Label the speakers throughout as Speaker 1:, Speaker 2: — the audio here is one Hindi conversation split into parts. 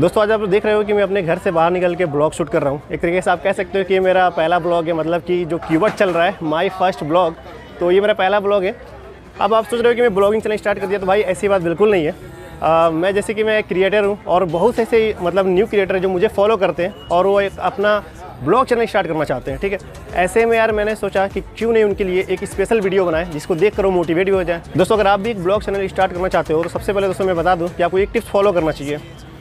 Speaker 1: दोस्तों आज आप देख रहे हो कि मैं अपने घर से बाहर निकल के ब्लॉग शूट कर रहा हूँ एक तरीके से आप कह सकते हो कि मेरा पहला ब्लॉग है मतलब कि जो कीवर्ड चल रहा है माई फर्स्ट ब्लॉग तो ये मेरा पहला ब्लॉग है अब आप सोच रहे हो कि मैं ब्लॉगिंग चलना स्टार्ट कर दिया तो भाई ऐसी बात बिल्कुल नहीं है आ, मैं जैसे कि मैं क्रिएटर हूँ और बहुत से ऐसे मतलब न्यू क्रिएटर जो मुझे फॉलो करते हैं और वो एक अपना ब्लॉग चैनल स्टार्ट करना चाहते हैं ठीक है ऐसे में यार मैंने सोचा कि क्यों नहीं उनके लिए एक स्पेशल वीडियो बनाए जिसको देख कर वो मोटिवेट भी हो जाए दोस्तों अगर आप भी एक ब्लॉग चैनल स्टार्ट करना चाहते हो तो सबसे पहले दोस्तों मैं बता दूँ कि आपको एक टिप्स फॉलो करना चाहिए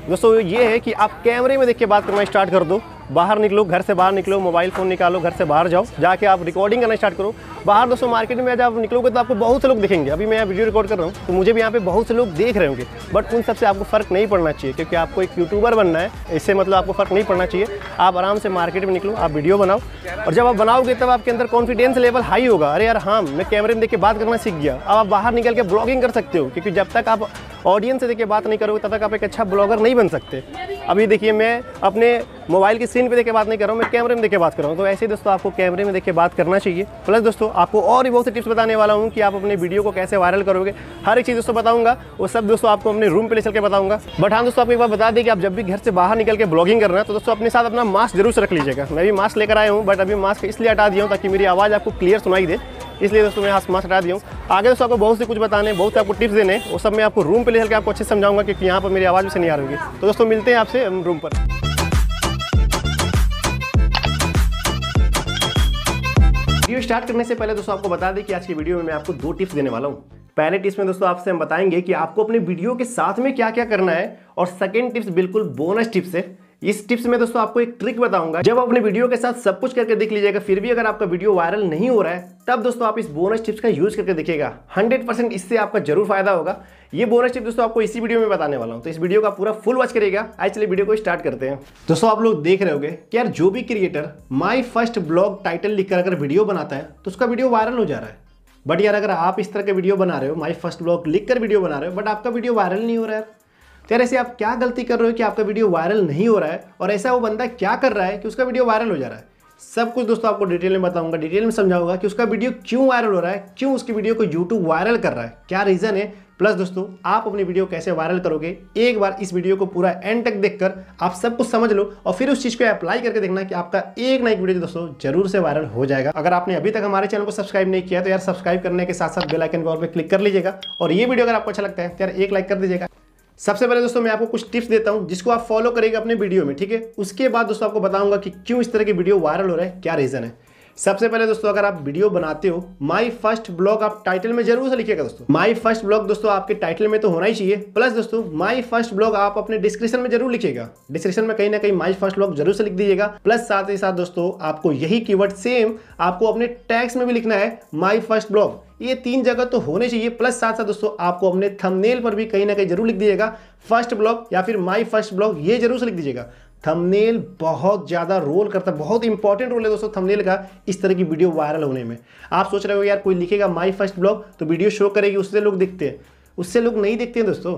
Speaker 1: दोस्तों ये है कि आप कैमरे में देख के बात करना स्टार्ट कर दो बाहर निकलो घर से बाहर निकलो मोबाइल फ़ोन निकालो घर से बाहर जाओ जाके आप रिकॉर्डिंग करना स्टार्ट करो बाहर दोस्तों मार्केट में जब आप निकलोगे तो आपको बहुत से लोग देखेंगे अभी मैं यहाँ वीडियो रिकॉर्ड कर रहा हूँ तो मुझे भी यहाँ पे बहुत से लोग देख रहे होंगे बट उन सबसे आपको फ़र्क नहीं पड़ना चाहिए क्योंकि आपको एक यूट्यूबर बनना है इससे मतलब आपको फ़र्क नहीं पड़ना चाहिए आप आराम से मार्केट में निकलो आप वीडियो बनाओ और जब आप बनाओगे तब आपके अंदर कॉन्फिडेंस लेवल हाई होगा अरे यार हाँ मैं कैमरे में देख के बात करना सीख गया अब आप बाहर निकल के ब्लॉगिंग कर सकते हो क्योंकि जब तक आप ऑडियंस से देखिए बात नहीं करोगे तब तक आप एक अच्छा ब्लॉगर नहीं बन सकते अभी देखिए मैं अपने मोबाइल की स्क्रीन पे देखे बात नहीं कर रहा हूँ मैं कैमरे में देखे बात कर रहा हूँ तो ऐसे ही दोस्तों आपको कैमरे में देख के बात करना चाहिए प्लस दोस्तों आपको और भी बहुत से टिप्स बताने वाला हूँ कि आप अपने वीडियो को कैसे वायरल करोगे हर एक चीज़ दोस्तों बताऊँगा वो सब दोस्तों आपको अपने रूम पर ले चल के बताऊँगा बट हाँ दोस्तों आपको एक बार बता दें कि आप जब भी घर से बाहर निकल के ब्लॉगिंग करना तो दोस्तों अपने साथ अपना मास्क जरूर से रख लीजिएगा मैं भी मास्क लेकर आया हूँ बट अभी मास्क इसलिए हटा दिया हूँ ताकि मेरी आवाज़ आपको क्लियर सुनाई दे इसलिए दोस्तों मैं यहाँ स्मार्ट हटा दी आगे दोस्तों आपको बहुत से कुछ बताने बहुत से आपको टिप्स देने वो सब मैं आपको रूम पर ले चल आपको अच्छे समझाऊंगा क्योंकि यहाँ पर मेरी आवाज़ भी से नहीं आ रही तो दोस्तों मिलते हैं आपसे रूम पर वीडियो स्टार्ट करने से पहले दोस्तों आपको बता दें कि आज की वीडियो में मैं आपको दो टिप्स देने वाला हूं पहले टिप्स में दोस्तों आपसे हम बताएंगे कि आपको अपने वीडियो के साथ में क्या क्या करना है और सेकेंड टिप्स बिल्कुल बोनस टिप्स है इस टिप्स में दोस्तों आपको एक ट्रिक बताऊंगा जब आप अपने वीडियो के साथ सब कुछ करके देख लीजिएगा फिर भी अगर आपका वीडियो वायरल नहीं हो रहा है तब दोस्तों आप इस बोनस टिप्स का यूज करके देखिएगा 100% इससे आपका जरूर फायदा होगा ये बोनस टिप दोस्तों आपको इसी वीडियो में बताने वाला हूँ तो इस वीडियो का पूरा फुल वॉच करिएगा आज चलिए वीडियो को स्टार्ट करते हैं दोस्तों आप लोग देख रहे हो कि यार जो भी creator my first blog title लिखकर अगर वीडियो बनाता है तो उसका वीडियो वायरल हो जा रहा है बट यार अगर आप इस तरह के वीडियो बना रहे हो माई फर्स्ट ब्लॉग लिख वीडियो बना रहे हो बट आपका वीडियो वायरल नहीं हो रहा है तो यार ऐसे आप क्या गलती कर रहे हो कि आपका वीडियो वायरल नहीं हो रहा है और ऐसा वो बंदा क्या कर रहा है कि उसका वीडियो वायरल हो जा रहा है सब कुछ दोस्तों आपको डिटेल में बताऊंगा डिटेल में समझाऊंगा कि उसका वीडियो क्यों वायरल हो रहा है क्यों उसकी वीडियो को यूट्यूब वायरल कर रहा है क्या रीज़न है प्लस दोस्तों आप अपनी वीडियो कैसे वायरल करोगे एक बार इस वीडियो को पूरा एंड तक देखकर आप सब कुछ समझ लो और फिर उस चीज़ को अप्लाई करके देखना कि आपका एक ना एक वीडियो दोस्तों जरूर से वायरल हो जाएगा अगर आपने अभी तक हमारे चैनल को सब्सक्राइब नहीं किया तो यार सब्सक्राइब करने के साथ साथ बेलाइकन पर क्लिक कर लीजिएगा और ये वीडियो अगर आपको अच्छा लगता है तो यार एक लाइक कर दीजिएगा सबसे पहले दोस्तों मैं आपको कुछ टिप्स देता हूं जिसको आप फॉलो करेंगे अपने वीडियो में ठीक है उसके बाद दोस्तों आपको बताऊंगा कि क्यों इस तरह की वीडियो वायरल हो रहा है क्या रीज़न है सबसे पहले दोस्तों अगर आप वीडियो बनाते हो माई फर्स्ट ब्लॉग आप टाइटल में जरूर से लिखिएगा दोस्तों माई फर्स्ट ब्लॉग दोस्तों आपके टाइटल में तो होना ही चाहिए प्लस दोस्तों माई फर्स्ट ब्लॉग आप अपने डिस्क्रिप्शन में जरूर लिखिएगा डिस्क्रिप्शन में कहीं ना कहीं माई फर्स्ट ब्लॉग जरूर से लिख दीजिएगा प्लस साथ ही साथ दोस्तों आपको यही की सेम आपको अपने टैक्स में भी लिखना है माई फर्स्ट ब्लॉग ये तीन जगह तो होने चाहिए प्लस साथ साथ दोस्तों आपको अपने थंबनेल पर भी कहीं ना कहीं जरूर लिख दीजिएगा फर्स्ट ब्लॉग या फिर माई फर्स्ट ब्लॉग ये जरूर से लिख दीजिएगा थंबनेल बहुत ज़्यादा रोल करता है बहुत इंपॉर्टेंट रोल है दोस्तों थंबनेल का इस तरह की वीडियो वायरल होने में आप सोच रहे हो यार कोई लिखेगा माई फर्स्ट ब्लॉग तो वीडियो शो करेगी उससे लोग दिखते हैं उससे लोग नहीं दिखते हैं दोस्तों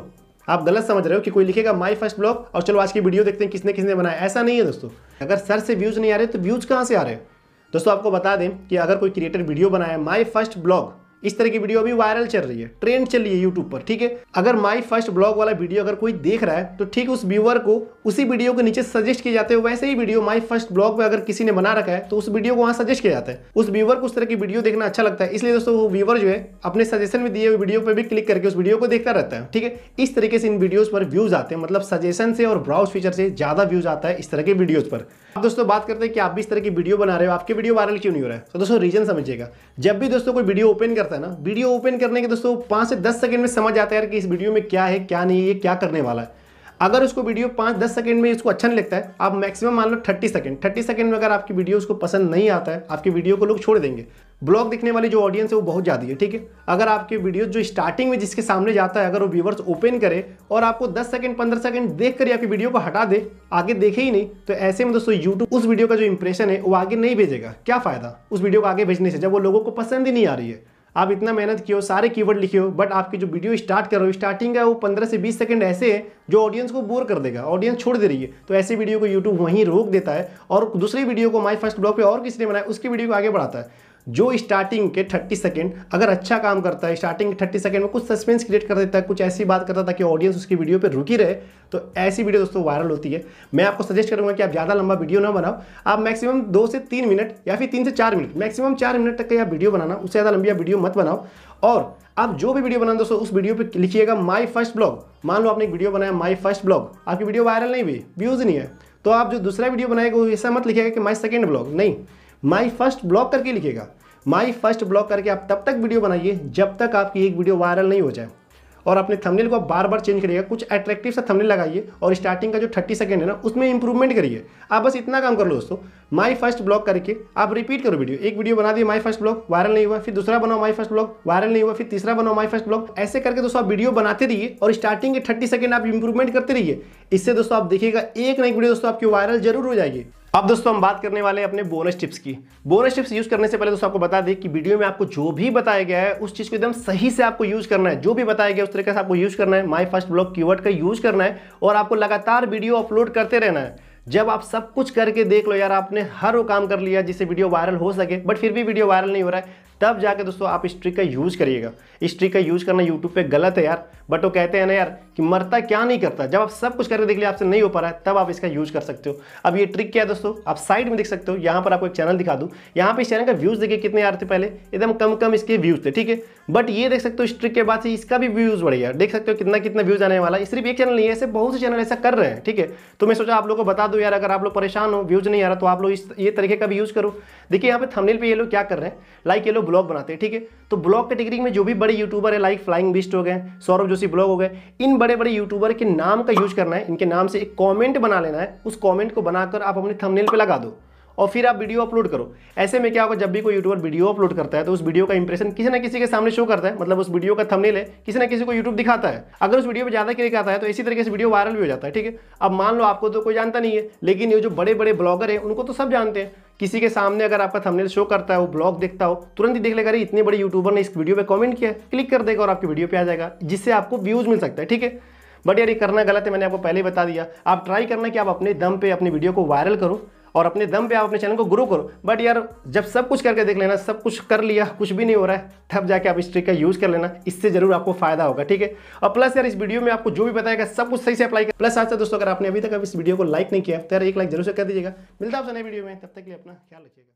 Speaker 1: आप गलत समझ रहे हो कि कोई लिखेगा माई फर्स्ट ब्लॉग और चलो आज की वीडियो देखते हैं किसने किसने बनाया ऐसा नहीं है दोस्तों अगर सर से व्यूज़ नहीं आ रहे तो व्यूज़ कहाँ से आ रहे हैं दोस्तों आपको बता दें कि अगर कोई क्रिएटर वीडियो बनाया माई फर्स्ट ब्लॉग इस तरह की वीडियो अभी वायरल चल रही है ट्रेंड चल रही है यूट्यूब पर ठीक है अगर माई फर्स्ट ब्लॉग वाला वीडियो अगर कोई देख रहा है तो ठीक उस व्यूअर को उसी वीडियो के नीचे सजेस्ट किया जाते हैं वैसे ही वीडियो माई फर्स्ट ब्लॉग में अगर किसी ने बना रखा है तो उस वीडियो को वहां सजेस्ट किया जाता है उस व्यूवर को उस तरह की वीडियो देखना अच्छा लगता है इसलिए दोस्तों वो व्यूवर जो है अपने सजेशन में दिए हुए वीडियो पर भी क्लिक करके उस वीडियो को देखता रहता है ठीक है इस तरीके से इन वीडियोज पर व्यूज आते हैं मतलब सजेशन से और ब्राउज फीचर से ज्यादा व्यूज आता है इस तरह के वीडियोज पर आप दोस्तों बात करते हैं कि आप भी इस तरह की वीडियो बना रहे हो आपके वीडियो वायरल क्यों नहीं हो रहा है तो दोस्तों रीजन समझिएगा जब भी दोस्तों कोई वीडियो ओपन करता है रहता है ना वीडियो ओपन करने के दोस्तों पाँच से दस सेकेंड में समझ आता है यार कि इस वीडियो में क्या है क्या नहीं है ये क्या करने वाला है अगर उसको वीडियो पाँच दस सेकंड में इसको अच्छा नहीं लगता है आप मैक्सिमम मान लो थर्टी सेकंड थर्टी सेकंड में अगर आपकी वीडियो उसको पसंद नहीं आता है आपकी वीडियो को लोग छोड़ देंगे ब्लॉग देखने वाली जो ऑडियंस है वो बहुत ज़्यादा है ठीक है अगर आपके वीडियो जो स्टार्टिंग में जिसके सामने जाता है अगर वो व्यूवर्स ओपन करे और आपको 10 सेकंड 15 सेकंड देख कर आपकी वीडियो को हटा दे आगे देखे ही नहीं तो ऐसे में दोस्तों यूट्यूब उस वीडियो का जो इंप्रेशन है वो आगे नहीं भेजेगा क्या फ़ायदा उस वीडियो को आगे भेजने से जब वो लोगों को पसंद ही नहीं आ रही है आप इतना मेहनत किए हो सारे कीवर्ड लिखे हो बट आपकी जो वीडियो स्टार्ट कर रहे हो स्टार्टिंग है वो पंद्रह से बीस सेकंड ऐसे है जो ऑडियंस को बोर कर देगा ऑडियंस छोड़ दे रही है तो ऐसे वीडियो को यूट्यूब वहीं रोक देता है और दूसरी वीडियो को माई फर्स्ट ब्लॉग पर और किसी ने बनाया उसकी वीडियो को आगे बढ़ाता है जो स्टार्टिंग के थर्टी सेकेंड अगर अच्छा काम करता है स्टार्टिंग के थर्टी सेकेंड में कुछ सस्पेंस क्रिएट कर देता है कुछ ऐसी बात करता था ताकि ऑडियंस उसकी वीडियो पर रुकी रहे तो ऐसी वीडियो दोस्तों वायरल होती है मैं आपको सजेस्ट करूंगा कि आप ज़्यादा लंबा वीडियो ना बनाओ आप मैक्सिमम दो से तीन मिनट या फिर तीन से चार मिनट मैक्सिमम चार मिनट तक का आप वीडियो बनाना उससे ज़्यादा लंबी आप वीडियो मत बनाओ और आप जो भी वीडियो बनाना दोस्तों उस वीडियो पे लिखिएगा माय फर्स्ट ब्लॉग मान लो आपने एक वीडियो बनाया माय फर्स्ट ब्लॉग आपकी वीडियो वायरल नहीं हुई व्यूज़ नहीं है तो आप जो दूसरा वीडियो बनाएगा वो ऐसा मत लिखिएगा कि माई सेकेंड ब्लॉग नहीं माई फर्स्ट ब्लॉग करके लिखेगा माई फर्स्ट ब्लॉग करके आप तब तक वीडियो बनाइए जब तक आपकी एक वीडियो वायरल नहीं हो जाए और अपने थंबनेल को बार बार चेंज करिएगा कुछ अट्रैक्टिव सा थंबनेल लगाइए और स्टार्टिंग का जो थर्टी सेकेंड है ना उसमें इंप्रूवमेंट करिए आप बस इतना काम कर लो दोस्तों माई फर्स्ट ब्लॉग करके आप रिपीट करो वीडियो एक वीडियो बना दिए माई फर्स्ट ब्लॉग वायरल नहीं हुआ फिर दूसरा बनाओ माई फर्स्ट ब्लॉग वायरल नहीं हुआ फिर तीसरा बनाओ माई फर्स्ट ब्लॉग ऐसे करके दोस्तों आप वीडियो बनाते रहिए और स्टार्टिंग के थर्टी सेकेंड आप इंप्रूवमेंट करते रहिए इससे दोस्तों आप देखिएगा एक नई वीडियो दोस्तों आपकी वायरल जरूर हो जाएगी अब दोस्तों हम बात करने वाले हैं अपने बोनस टिप्स की बोनस टिप्स यूज करने से पहले दोस्तों आपको बता दें कि वीडियो में आपको जो भी बताया गया है उस चीज को एकदम सही से आपको यूज करना है जो भी बताया गया उस तरीके से आपको यूज करना है माई फर्स्ट ब्लॉग कीवर्ड का यूज करना है और आपको लगातार वीडियो अपलोड करते रहना है जब आप सब कुछ करके देख लो यार आपने हर वो काम कर लिया जिससे वीडियो वायरल हो सके बट फिर भी वीडियो वायरल नहीं हो रहा है तब जाके दोस्तों आप इस ट्रिक का यूज़ करिएगा इस ट्रिक का यूज़ करना यूट्यूब पे गलत है यार बट वो कहते हैं ना यार कि मरता क्या नहीं करता जब आप सब कुछ करके देख लिया आपसे नहीं हो पा रहा है तब आप इसका यूज़ कर सकते हो अब ये ट्रिक क्या है दोस्तों आप साइड में देख सकते हो यहाँ पर आपको एक चैनल दिखा दूँ यहाँ पर इस चैनल का व्यूज़ देखिए कितने यार थे पहले एकदम कम कम इसके व्यूज़ थे ठीक है बट ये देख सकते हो इस ट्रिक के बाद से इसका भी व्यूज़ बढ़ गया देख सकते हो कितना कितना व्यूज़ आने वाला है सिर्फ एक चैनल नहीं है ऐसे बहुत से चैनल ऐसा कर रहे हैं ठीक है तो मैं सोचा आप लोगों को बता दो यार अगर आप लोग परेशान हो व्यूज़ नहीं आ रहा तो आप लोग इस ये तरीके का भी यूज़ करो देखिए यहाँ पे थमनेल पे ये लोग क्या कर रहे हैं लाइक ये लोग ब्लॉग बनाते हैं ठीक है तो ब्लॉग कैटेगरी में जो भी बड़े यूट्यूबर है लाइक फ्लाइंग बिस्ट हो गए सौरभ जोशी ब्लॉग हो गए इन बड़े बड़े यूट्यूबर के नाम का यूज करना है इनके नाम से एक कॉमेंट बना लेना है उस कॉमेंट को बनाकर आप अपने थमनेल पर लगा दो और फिर आप वीडियो अपलोड करो ऐसे में क्या होगा जब भी कोई यूट्यूबर वीडियो अपलोड करता है तो उस वीडियो का इंप्रेशन किसी ना किसी के सामने शो करता है मतलब उस वीडियो का थंबनेल है किसी ना किसी को यूट्यूब दिखाता है अगर उस वीडियो पर ज़्यादा क्लिक आता है तो इसी तरीके से वीडियो वायरल भी हो जाता है ठीक है अब मान लो आपको तो कोई जानता नहीं है लेकिन ये जो बड़े बड़े ब्लॉगर है उनको तो सब जानते हैं किसी के सामने अगर आपका थंबनेल शो करता है वो ब्लॉग देखता हो तुरंत ही देख लेगा अरे इतने बड़े यूट्यूबर ने इस वीडियो पे कमेंट किया क्लिक कर देगा और आपकी वीडियो पे आ जाएगा जिससे आपको व्यूज मिल सकता है ठीक है बट यार ये करना गलत है मैंने आपको पहले ही बता दिया आप ट्राई करना कि आप अपने दम पे अपनी वीडियो को वायरल करो और अपने दम पे आप अपने चैनल को ग्रो करो बट यार जब सब कुछ करके देख लेना सब कुछ कर लिया कुछ भी नहीं हो रहा है तब जाके आप इस ट्रिक का यूज़ कर लेना इससे जरूर आपको फायदा होगा ठीक है और प्लस यार इस वीडियो में आपको जो भी बताएगा सब कुछ सही से अप्लाई कर प्लस आज दोस्तों अगर आपने अभी तक इस वीडियो को लाइक नहीं किया तो यार एक लाइक जरूर से कर दीजिएगा मिलता है आपसे नई वीडियो में तब तक के लिए अपना ख्याल रखिएगा